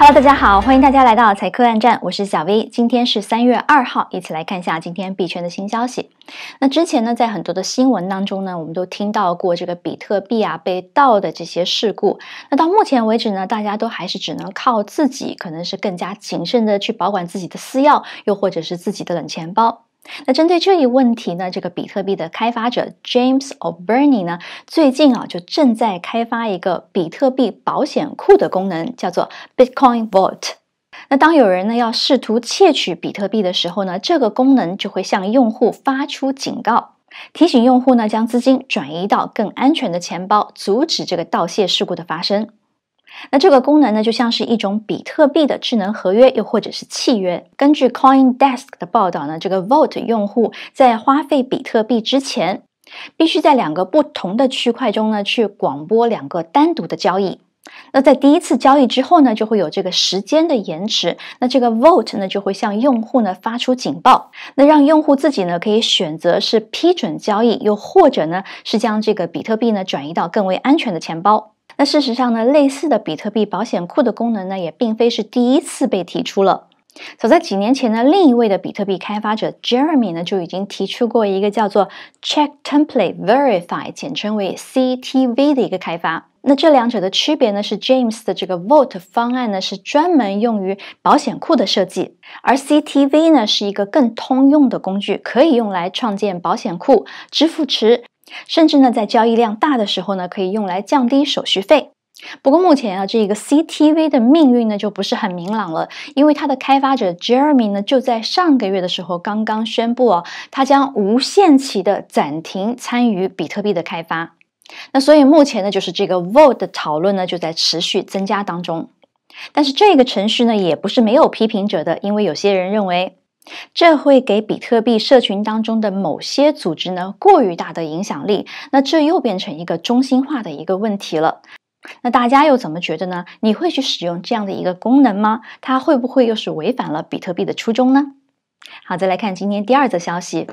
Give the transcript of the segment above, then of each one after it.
Hello，大家好，欢迎大家来到财科暗站，我是小 V。今天是三月二号，一起来看一下今天币圈的新消息。那之前呢，在很多的新闻当中呢，我们都听到过这个比特币啊被盗的这些事故。那到目前为止呢，大家都还是只能靠自己，可能是更加谨慎的去保管自己的私钥，又或者是自己的冷钱包。那针对这一问题呢，这个比特币的开发者 James Oburney 呢，最近啊就正在开发一个比特币保险库的功能，叫做 Bitcoin Vault。那当有人呢要试图窃取比特币的时候呢，这个功能就会向用户发出警告，提醒用户呢将资金转移到更安全的钱包，阻止这个盗窃事故的发生。那这个功能呢，就像是一种比特币的智能合约，又或者是契约。根据 Coin Desk 的报道呢，这个 Vote 用户在花费比特币之前，必须在两个不同的区块中呢去广播两个单独的交易。那在第一次交易之后呢，就会有这个时间的延迟。那这个 Vote 呢，就会向用户呢发出警报，那让用户自己呢可以选择是批准交易，又或者呢是将这个比特币呢转移到更为安全的钱包。那事实上呢，类似的比特币保险库的功能呢，也并非是第一次被提出了。早在几年前呢，另一位的比特币开发者 Jeremy 呢，就已经提出过一个叫做 Check Template Verify，简称为 CTV 的一个开发。那这两者的区别呢，是 James 的这个 Vote 方案呢，是专门用于保险库的设计，而 CTV 呢，是一个更通用的工具，可以用来创建保险库、支付池。甚至呢，在交易量大的时候呢，可以用来降低手续费。不过目前啊，这个 CTV 的命运呢就不是很明朗了，因为它的开发者 Jeremy 呢就在上个月的时候刚刚宣布哦，他将无限期的暂停参与比特币的开发。那所以目前呢，就是这个 Vote 的讨论呢就在持续增加当中。但是这个程序呢也不是没有批评者的，因为有些人认为。这会给比特币社群当中的某些组织呢过于大的影响力，那这又变成一个中心化的一个问题了。那大家又怎么觉得呢？你会去使用这样的一个功能吗？它会不会又是违反了比特币的初衷呢？好，再来看今天第二则消息：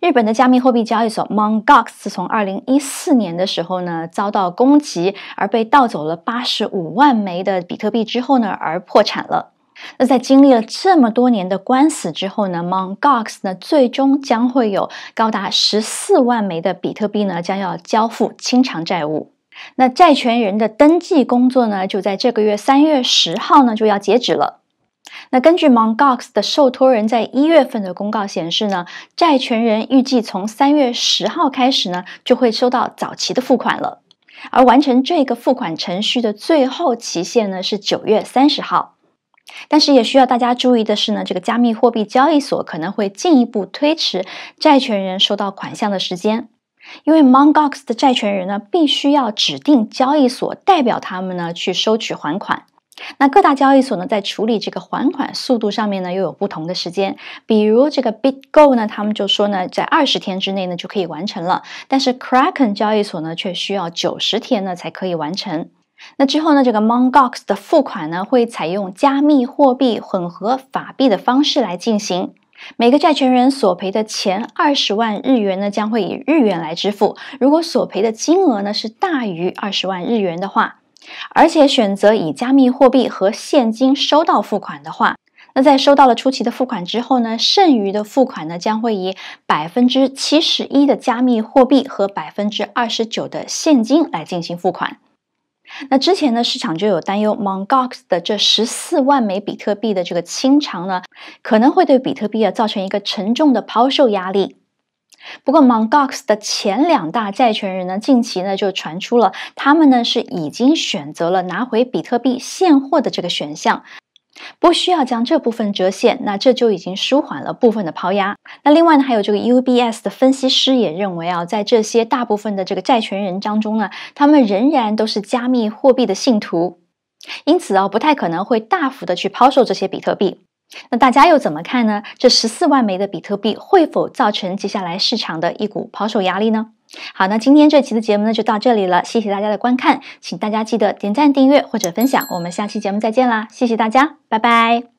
日本的加密货币交易所 Mon GoX 自从2014年的时候呢遭到攻击而被盗走了85万枚的比特币之后呢而破产了。那在经历了这么多年的官司之后呢，Mon GoX 呢最终将会有高达十四万枚的比特币呢将要交付清偿债务。那债权人的登记工作呢就在这个月三月十号呢就要截止了。那根据 Mon GoX 的受托人在一月份的公告显示呢，债权人预计从三月十号开始呢就会收到早期的付款了，而完成这个付款程序的最后期限呢是九月三十号。但是也需要大家注意的是呢，这个加密货币交易所可能会进一步推迟债权人收到款项的时间，因为 m o n g o x 的债权人呢，必须要指定交易所代表他们呢去收取还款。那各大交易所呢，在处理这个还款速度上面呢，又有不同的时间。比如这个 BitGo 呢，他们就说呢，在二十天之内呢就可以完成了，但是 Kraken 交易所呢，却需要九十天呢才可以完成。那之后呢？这个 Mongox 的付款呢，会采用加密货币混合法币的方式来进行。每个债权人索赔的前二十万日元呢，将会以日元来支付。如果索赔的金额呢是大于二十万日元的话，而且选择以加密货币和现金收到付款的话，那在收到了初期的付款之后呢，剩余的付款呢将会以百分之七十一的加密货币和百分之二十九的现金来进行付款。那之前呢，市场就有担忧，Monox g 的这十四万枚比特币的这个清偿呢，可能会对比特币啊造成一个沉重的抛售压力。不过，Monox g 的前两大债权人呢，近期呢就传出了，他们呢是已经选择了拿回比特币现货的这个选项。不需要将这部分折现，那这就已经舒缓了部分的抛压。那另外呢，还有这个 UBS 的分析师也认为啊，在这些大部分的这个债权人当中呢，他们仍然都是加密货币的信徒，因此啊，不太可能会大幅的去抛售这些比特币。那大家又怎么看呢？这十四万枚的比特币会否造成接下来市场的一股抛售压力呢？好，那今天这期的节目呢就到这里了，谢谢大家的观看，请大家记得点赞、订阅或者分享，我们下期节目再见啦，谢谢大家，拜拜。